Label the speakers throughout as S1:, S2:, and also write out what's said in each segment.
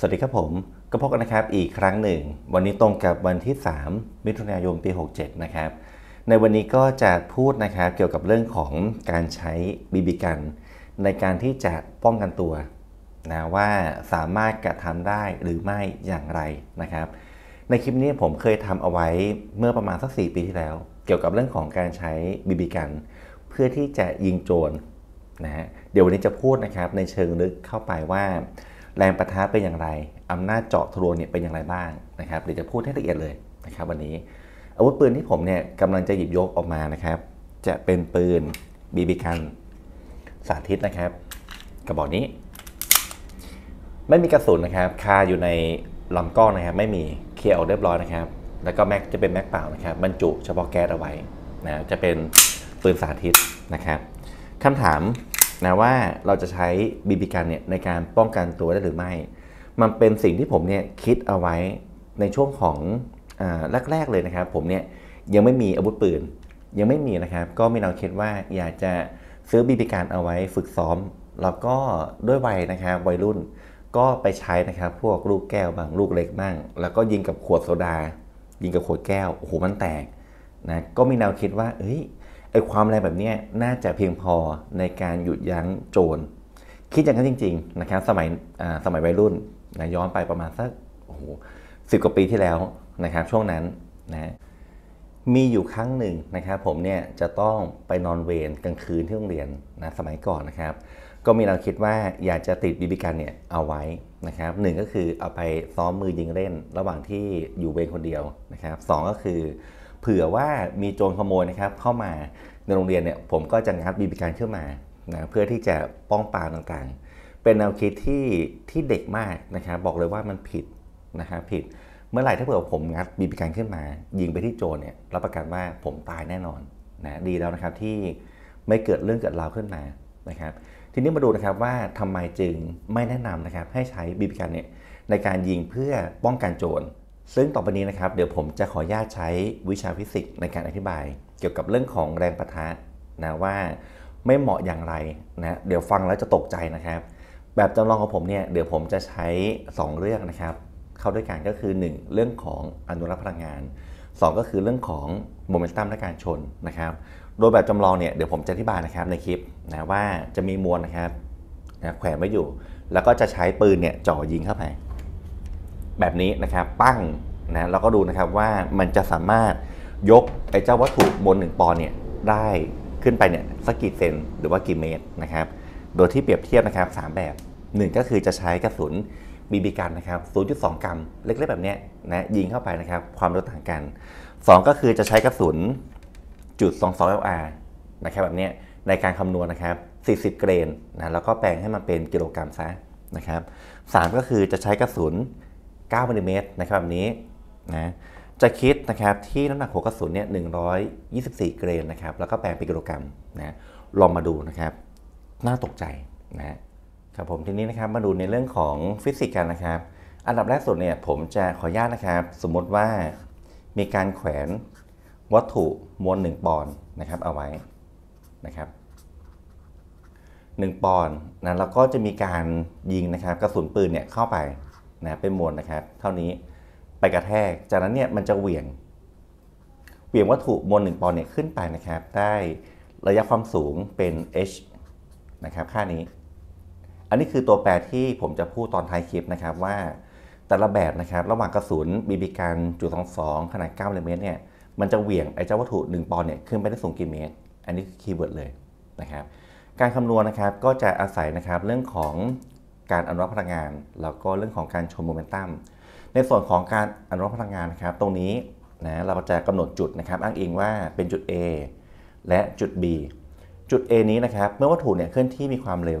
S1: สวัสดีครับผมก็พบกันนะครับอีกครั้งหนึ่ง วันนี้ตรงกับวันที่ 3 มิถุนายนปี67นะครับในวันนี้ก็จะพูดนะครับเกี่ยวกับเรื่องของการใช้บีบีกัน ในการที่จะป้องกันตัวนะว่าสามารถกระทำได้หรือไม่อย่างไรนะครับ ในคลิปนี้ผมเคยทำเอาไว้เมื่อประมาณสัก 4 ปีที่แล้ว เกี่ยวกับเรื่องของการใช้บีบีกัน เพื่อที่จะยิงโจรนะฮะเดี๋ยววันนี้จะพูดนะครับในเชิงลึกเข้าไปว่าแรงประทะเป็นอย่างไร อำนาจเจาะทะลวงเนี่ยเป็นอย่างไรบ้างนะครับเดี๋ยวจะพูดให้ละเอียดเลยนะครับ วันนี้อาวุธปืนที่ผมเนี่ยกำลังจะหยิบยกออกมานะครับ จะเป็นปืนบีบีกันสาธิตนะครับกระบอกนี้ ไม่มีกระสุนนะครับคาอยู่ในลำกล้องนะครับ ไม่มีเคลียร์ออกเรียบร้อยนะครับ แล้วก็แม็กจะเป็นแม็กเปล่านะครับบรรจุเฉพาะแก๊สเอาไว้นะจะเป็นปืนสาธิตนะครับคำถามนะว่าเราจะใช้บีบีกันเนี่ยในการป้องกันตัวได้หรือไม่ มันเป็นสิ่งที่ผมเนี่ยคิดเอาไว้ในช่วงของอแรกๆเลยนะครับผมเนี่ยยังไม่มีอาวุธปืนยังไม่มีนะครับก็มีแนวคิดว่าอยากจะซื้อบีบีกันเอาไว้ฝึกซ้อมแล้วก็ด้วยวัยนะครับวัยรุ่นก็ไปใช้นะครับพวกลูกแก้วบางลูกเล็กบ้างแล้วก็ยิงกับขวดโซดา ยิงกับขวดแก้วโอ้โหมันแตกนะก็มีแนวคิดว่าเฮ้ยไอ้ความแรงแบบนี้น่าจะเพียงพอในการหยุดยั้งโจร คิดอย่างนั้นจริงๆนะครับสมัยสมัยวัยรุ่นนะย้อนไปประมาณสักโอ้โหสิบกว่าปีที่แล้วนะครับ ช่วงนั้นนะมีอยู่ครั้งหนึ่งนะครับ ผมเนี่ยจะต้องไปนอนเวรกลางคืนที่โรงเรียนนะสมัยก่อนนะครับ ก็มีเราคิดว่าอยากจะติดบีบีกันเนี่ยเอาไว้นะครับหนึ่งก็คือเอาไปซ้อมมือยิงเล่นระหว่างที่อยู่เวรคนเดียวนะครับสองก็คือผื่อว่ามีโจรขโมยนะครับเข้ามาในโรงเรียนเนี่ยผมก็จะงัดบีบีกันขึ้นมานะเพื่อที่จะป้องปรามต่างๆ เป็นแนวคิดที่ที่เด็กมากนะครับบอกเลยว่ามันผิดนะครับผิดเมื่อไหร่ถ้าเผื่อผมงัดบีบีกันขึ้นมา ยิงไปที่โจรเนี่ยรับประกันว่าผมตายแน่นอนนะดีแล้วนะครับที่ไม่เกิดเรื่องเกิดราวขึ้นมานะครับทีนี้มาดูนะครับว่าทำไมจึงไม่แนะนำนะครับให้ใช้บีบีกันเนี่ยในการยิงเพื่อป้องกันโจรซึ่งต่อไปนี้นะครับเดี๋ยวผมจะขออนุญาตใช้วิชาฟิสิกส์ในการอธิบาย เกี่ยวกับเรื่องของแรงประทะนะว่าไม่เหมาะอย่างไรนะเดี๋ยวฟังแล้วจะตกใจนะครับ แบบจำลองของผมเนี่ยเดี๋ยวผมจะใช้ 2 เรื่องนะครับ เข้าด้วยกันก็คือ 1 เรื่องของอนุรักษ์พลังงาน 2 ก็คือเรื่องของโมเมนตัมและการชนนะครับ โดยแบบจำลองเนี่ยเดี๋ยวผมจะอธิบายนะครับในคลิปนะว่าจะมีมวลนะครับนะแขวนไว้อยู่ แล้วก็จะใช้ปืนเนี่ยจ่อยิงเข้าไปแบบนี้นะครับ ปั้งนะ แล้วก็ดูนะครับว่ามันจะสามารถยกไอ้เจ้าวัตถุบน1ปอนเนี่ยได้ขึ้นไปเนี่ยสักกี่เซน หรือว่ากี่เมตรนะครับ โดยที่เปรียบเทียบนะครับ3 แบบ 1 ก็คือจะใช้กระสุนบีบีกันนะครับ0.2 กรัมเล็กๆ แบบนี้นะยิงเข้าไปนะครับความเร็วต่างกัน 2 ก็คือจะใช้กระสุนจุด22 LR นะครับแบบนี้ในการคำนวณนะครับ40 เกรนนะแล้วก็แปลงให้มันเป็นกิโลกรัมซะนะครับ3ก็คือจะใช้กระสุน9มิลลิเมตรนะครับแบบนี้นะจะคิดนะครับที่น้ำหนักหัวกระสุนเนี่ย 124 เกรนนะครับ แล้วก็แปลงเป็นกิโลกรัมนะลองมาดูนะครับน่าตกใจนะครับผมทีนี้นะครับมาดูในเรื่องของฟิสิกส์กันนะครับ อันดับแรกสุดเนี่ยผมจะขออนุญาตนะครับ สมมติว่ามีการแขวนวัตถุมวล1ปอนด์นะครับ เอาไว้นะครับ 1 ปอนด์นะแล้วก็จะมีการยิงนะครับ กระสุนปืนเนี่ยเข้าไปนะเป็นมวลนะครับเท่านี้ไปกระแทก จากนั้นเนี่ยมันจะเหวี่ยง เหวี่ยงวัตถุมวลหนึ่งปอนด์เนี่ยขึ้นไปนะครับ ได้ระยะความสูงเป็น h นะครับค่านี้ อันนี้คือตัวแปรที่ผมจะพูดตอนท้ายคลิปนะครับว่าแต่ละแบบนะครับระหว่างกระสุนบีบีการจุดสสององขนาด9มิลเมตรเนี่ยมันจะเหวี่ยงไอ้เจ้าวัตถุ 1 ปอนด์เนี่ยขึ้นไปได้สูงกี่เมตร อันนี้คือคีย์เวิร์ดเลยนะครับการคำนวณนะครับก็จะอาศัยนะครับเรื่องของการอนุรักษ์พลังงาน แล้วก็เรื่องของการชนโมเมนตัม ในส่วนของการอนุรักษ์พลังงานครับ ตรงนี้นะ เราจะกำหนดจุดนะครับ อ้างอิงว่าเป็นจุด A และจุด B จุด A นี้นะครับ เมื่อวัตถุเนี่ยเคลื่อนที่มีความเร็ว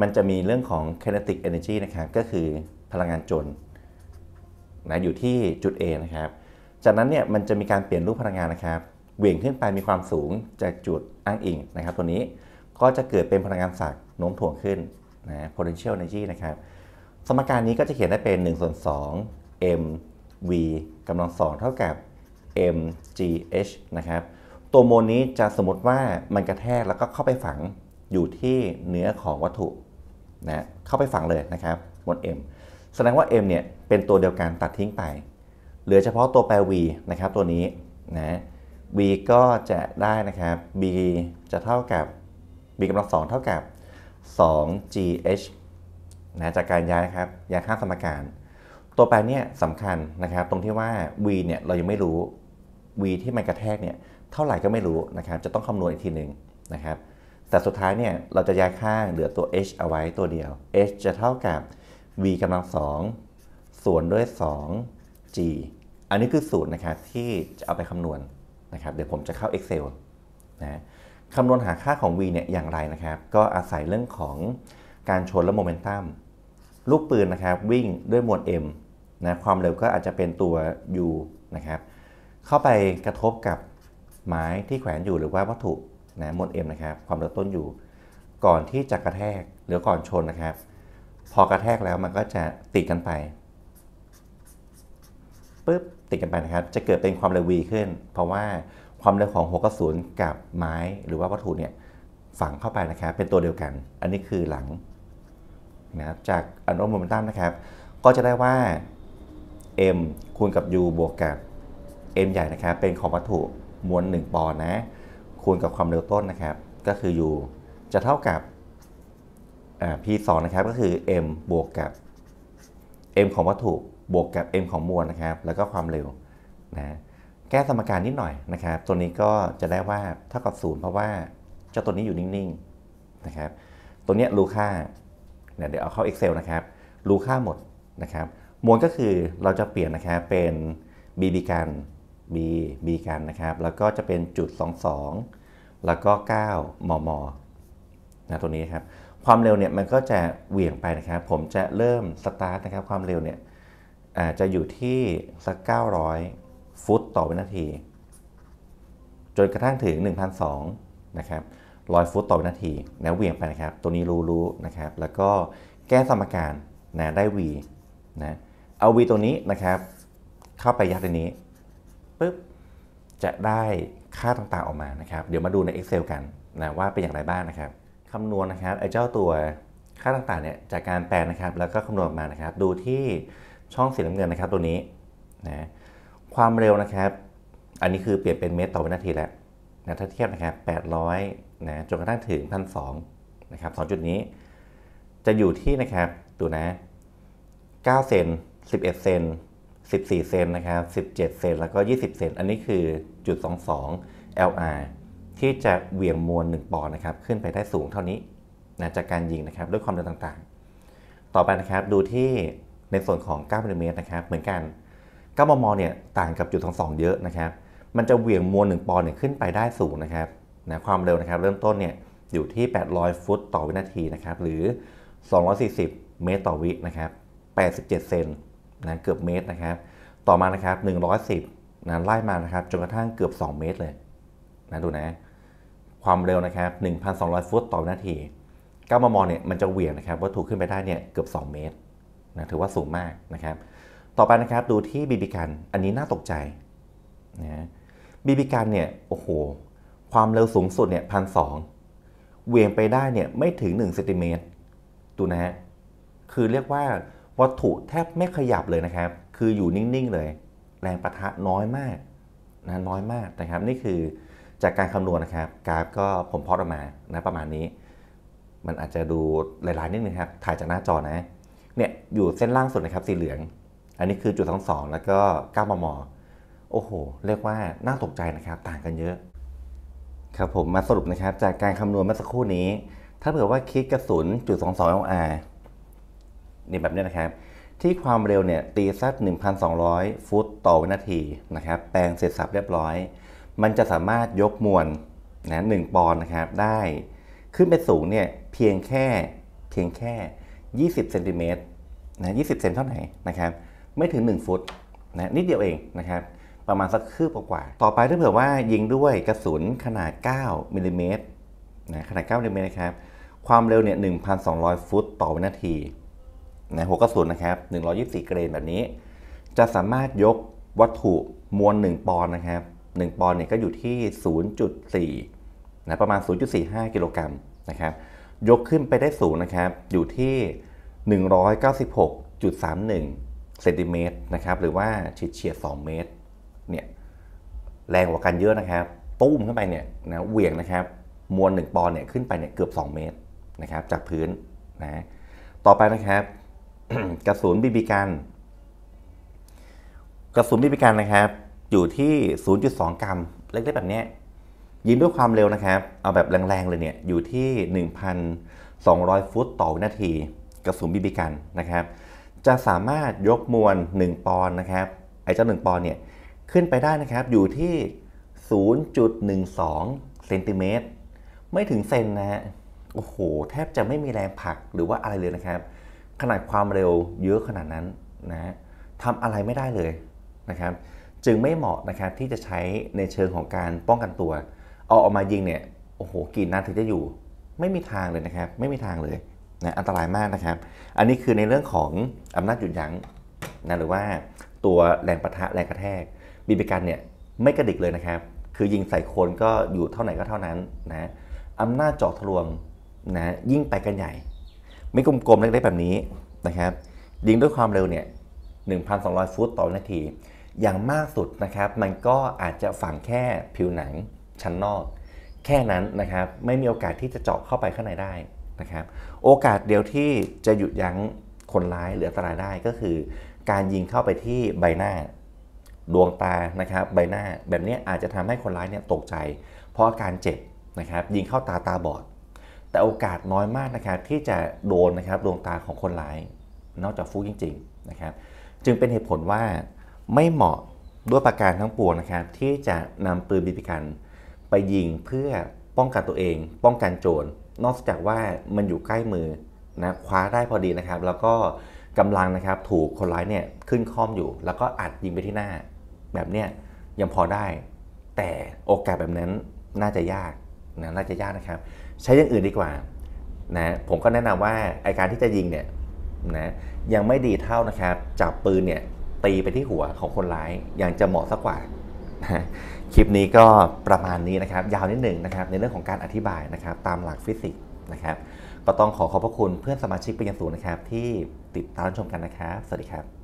S1: มันจะมีเรื่องของ kinetic energy นะครับ ก็คือพลังงานจลนะ อยู่ที่จุด A นะครับ จากนั้นเนี่ยมันจะมีการเปลี่ยนรูปพลังงานนะครับเหวี่ยงขึ้นไปมีความสูงจากจุดอ้างอิงนะครับตัวนี้ ก็จะเกิดเป็นพลังงานศักย์โน้มถ่วงขึ้นนะ potential energy นะครับ สมการนี้ก็จะเขียนได้เป็น 1 ส่วน 2 m v กำลังสองเท่ากับ m g h นะครับ ตัวโมนี้จะสมมติว่ามันกระแทกแล้วก็เข้าไปฝังอยู่ที่เนื้อของวัตถุนะเข้าไปฝังเลยนะครับมน m แสดงว่า m เนี่ยเป็นตัวเดียวกันตัดทิ้งไป เหลือเฉพาะตัวแปร v นะครับตัวนี้นะ v ก็จะได้นะครับ b จะเท่ากับ b กำลังสองเท่ากับ2 GH นะจากการย้ายครับย้ายค่าสมการ ตัวแปรเนี่ยสำคัญนะครับตรงที่ว่า v เนี่ยเรายังไม่รู้ v ที่มันกระแทกเนี่ยเท่าไหร่ก็ไม่รู้นะครับ จะต้องคำนวณอีกทีหนึ่งนะครับ แต่สุดท้ายเนี่ยเราจะย้ายค่าเหลือตัว h เอาไว้ตัวเดียว h จะเท่ากับ v กำลังสองส่วนด้วย2 g อันนี้คือสูตรนะครับที่จะเอาไปคำนวณนะครับ เดี๋ยวผมจะเข้า Excel นะคำนวณหาค่าของ v เนี่ยอย่างไรนะครับ ก็อาศัยเรื่องของการชนและโมเมนตัมลูกปืนนะครับ วิ่งด้วยมวล m นะความเร็วก็อาจจะเป็นตัว u นะครับเข้าไปกระทบกับไม้ที่แขวนอยู่หรือว่าวัตถุนะมวล m นะครับ ความเร็วต้นอยู่ ก่อนที่จะกระแทกหรือก่อนชนนะครับ พอกระแทกแล้วมันก็จะติดกันไปปุ๊บติดกันไปนะครับ จะเกิดเป็นความเร็ว v ขึ้น เพราะว่าความเร็วของหัวกระสุนกับไม้ หรือว่าวัตถุเนี่ยฝังเข้าไปนะครับเป็นตัวเดียวกัน อันนี้คือหลังนะครับจากอันโมเมนตัมนะครับ ก็จะได้ว่า m คูณกับ u บวกกับ m ใหญ่นะครับ เป็นของวัตถุมวล1ปอนนะคูณกับความเร็วต้นนะครับ ก็คือ u จะเท่ากับ p 2นะครับ ก็คือ m บวกกับ m ของวัตถุบวกกับ m ของมวลนะครับ แล้วก็ความเร็วนะแก้สมการนิดหน่อยนะครับตัวนี้ก็จะได้ว่าเท่ากับศูนย์เพราะว่าเจ้าตัวนี้อยู่นิ่งๆนะครับตัวนี้รู้ค่า เดี๋ยวเอาเข้า Excel นะครับรู้ค่าหมดนะครับ มวลก็คือเราจะเปลี่ยนนะครับเป็น bb กัน b b กันนะครับ แล้วก็จะเป็นจุด22แล้วก็ 9 มมนะตัวนี้ครับความเร็วเนี่ยมันก็จะเหวี่ยงไปนะครับ ผมจะเริ่มสตาร์ทนะครับความเร็วเนี่ยอาจจะอยู่ที่สัก900ฟุตต่อวินาที จนกระทั่งถึง1,002นะครับร้อยฟุตต่อวินาทีแนวเวียงไปนะครับ ตัวนี้รู้รู้นะครับ แล้วก็แก้สมการนะได้ v นะเอา v ตัวนี้นะครับ เข้าไปยัดในนี้ปุ๊บจะได้ค่าต่างๆออกมานะครับ เดี๋ยวมาดูใน Excel กันนะว่าเป็นอย่างไรบ้างนะครับคำนวณนะครับไอ้เจ้าตัวค่าต่างๆ เนี่ยจากการแปลนะครับแล้วก็คำนวณออกมานะครับ ดูที่ช่องสีน้ำเงินนะครับ ตัวนี้นะความเร็วนะครับ อันนี้คือเปลี่ยนเป็นเมตรต่อวินาทีแล้วนะถ้าเทียบนะครับ800นะ จนกระทั่งถึง1ส0งนะครับ2จุดนี้ จะอยู่ที่นะครับดูนะ9เซน11เซน14เซนนะครับ17เซน แล้วก็ 20เซน อันนี้คือจุด22 LR ที่จะเหวี่ยงมวล1ปอนด์นะครับ ขึ้นไปได้สูงเท่านี้นะจากการยิงนะครับ ด้วยความเร็วต่างๆ ต่อไปนะครับ ดูที่ในส่วนของ9มิลลิเมตรนะครับ เหมือนกัน9มมเนี่ยต่างกับจุดทั้งสองเยอะนะครับ มันจะเหวี่ยงมวล 1 ปอนด์เนี่ยขึ้นไปได้สูงนะครับนะความเร็วนะครับ เริ่มต้นเนี่ยอยู่ที่ 800 ฟุตต่อวินาทีนะครับ หรือ 240 เมตรต่อวินะครับ 87เซนนะเกือบเมตรนะครับ ต่อมานะครับ 110นะไล่มานะครับจนกระทั่งเกือบ 2 เมตรเลยนะดูนะ ความเร็วนะครับ 1,200 ฟุตต่อวินาที9มมเนี่ยมันจะเหวี่ยงนะครับ วัตถุขึ้นไปได้เนี่ยเกือบ 2 เมตรนะถือว่าสูงมากนะครับต่อไปนะครับดูที่บีบีกันอันนี้น่าตกใจนะบีบีกันเนี่ยโอ้โหความเร็วสูงสุดเนี่ยพันสองเวียงไปได้เนี่ยไม่ถึง1เซนติเมตรดูนะฮะคือเรียกว่าวัตถุแทบไม่ขยับเลยนะครับ คืออยู่นิ่งๆเลยแรงประทะน้อยมากนะน้อยมากนะครับ นี่คือจากการคำนวณนะครับกราฟก็ผมพอดออกมานะประมาณนี้ มันอาจจะดูหลาย ๆ นิดนึงครับถ่ายจากหน้าจอนะเนี่ยอยู่เส้นล่างสุดนะครับ สีเหลืองอันนี้คือจุดทั้งสองแล้วก็9มมโอ้โห เรียกว่าน่าตกใจนะครับ ต่างกันเยอะ ครับผมมาสรุปนะครับ จากการคำนวณเมื่อสักครู่นี้ ถ้าเผื่อว่าคิดกระสุนจุด2 2 LR นี่แบบนี้นะครับ ที่ความเร็วเนี่ย ตีสัก1,200 ฟุต ต่อวินาทีนะครับ แปลงเสร็จสับเรียบร้อย มันจะสามารถยกมวลนะหนึ่งปอนด์นะครับ ได้ขึ้นไปสูงเนี่ยเพียงแค่ เพียงแค่ 20เซนติเมตรนะ20เซนเท่าไหร่นะครับไม่ถึง 1 ฟุตนะนิดเดียวเองนะครับประมาณสักคืบกว่า ต่อไปถ้าเผื่อว่ายิงด้วยกระสุนขนาด 9มิลิเมตรนะขนาด9มิลิเมตรนะครับความเร็วเนี่ย1,200 ฟุต ต่อวินาทีนะหัวกระสุนนะครับ124 เกรนแบบนี้ จะสามารถยกวัตถุมวล1ปอนด์นะครับ 1 ปอนด์เนี่ยก็อยู่ที่ 0.4นะประมาณ 0.45 กิโลกรัมนะครับยกขึ้นไปได้สูงนะครับอยู่ที่ 196.31เซนติเมตรนะครับ หรือว่าเฉียดเฉียดสเมตรเนี่ยแรงกว่ากันเยอะนะครับตุ้มขึ้นไปเนี่ยนะเหวี่ยงนะครับ มวล1ปอนเนี่ยขึ้นไปเนี่ยเกือบ 2 เมตรนะครับ จากพื้นนะต่อไปนะครับ กระสุนบีบีกัน กระสุนบีบีกันนะครับ อยู่ที่ 0.2 กรัม เล็กๆแบบนี้ ยิงด้วยความเร็วนะครับ เอาแบบแรงๆเลยเนี่ยอยู่ที่ 1,200 ฟุตต่อวินาทีกระสุนบีบีกันนะครับจะสามารถยกมวล 1 ปอนด์นะครับไอ้เจ้า 1 ปอนด์เนี่ยขึ้นไปได้นะครับอยู่ที่ 0.12 เซนติเมตร ไม่ถึงเซนนะฮะโอ้โหแทบจะไม่มีแรงผลักหรือว่าอะไรเลยนะครับ ขนาดความเร็วเยอะขนาดนั้นนะทำอะไรไม่ได้เลยนะครับ จึงไม่เหมาะนะครับที่จะใช้ในเชิงของการป้องกันตัวเอาออกมายิงเนี่ยโอ้โหกี่นัดถึงจะอยู่ ไม่มีทางเลยนะครับไม่มีทางเลยนะอันตรายมากนะครับ อันนี้คือในเรื่องของอำนาจหยุดยั้งนะหรือว่าตัวแรงประทะแรงกระแทกบีบีกันเนี่ยไม่กระดิกเลยนะครับ คือยิงใส่คนก็อยู่เท่าไหนก็เท่านั้นนะอำนาจเจาะทะลวงนะยิ่งไปกันใหญ่ ไม่กลมๆเล็กๆแบบนี้นะครับ ยิงด้วยความเร็วเนี่ย1,200ฟุตต่อนาที อย่างมากสุดนะครับมันก็อาจจะฝังแค่ผิวหนังชั้นนอก แค่นั้นนะครับไม่มีโอกาสที่จะเจาะเข้าไปข้างในได้นะครับโอกาสเดียวที่จะหยุดยั้งคนร้ายหรืออันตรายได้ก็คือ การยิงเข้าไปที่ใบหน้าดวงตานะครับใบหน้าแบบนี้อาจจะทำให้คนร้ายเนี่ยตกใจ เพราะอาการเจ็บนะครับยิงเข้าตาตาบอด แต่โอกาสน้อยมากนะครับที่จะโดนนะครับดวงตาของคนร้ายนอกจากฟุกจริงๆนะครับจึงเป็นเหตุผลว่าไม่เหมาะด้วยประการทั้งปวงนะครับ ที่จะนำปืนบีบีกันไปยิงเพื่อป้องกันตัวเอง ป้องกันโจรนอกจากว่ามันอยู่ใกล้มือนะคว้าได้พอดีนะครับ แล้วก็กำลังนะครับถูกคนร้ายเนี่ยขึ้นคอมอยู่ แล้วก็อัดยิงไปที่หน้า แบบเนี้ยยังพอได้ แต่โอกาสแบบนั้นน่าจะยากนะน่าจะยากนะครับ ใช้อย่างอื่นดีกว่านะผมก็แนะนำว่าไอการที่จะยิงเนี่ยนะยังไม่ดีเท่านะครับจับปืนเนี่ยตีไปที่หัวของคนร้ายยังจะเหมาะสักกว่านะคลิปนี้ก็ประมาณนี้นะครับ ยาวนิดหนึ่งนะครับในเรื่องของการอธิบายนะครับตามหลักฟิสิกส์นะครับก็ต้องขอขอบพระคุณเพื่อนสมาชิกเป็นอย่างสูงนะครับที่ติดตามชมกันนะครับ สวัสดีครับ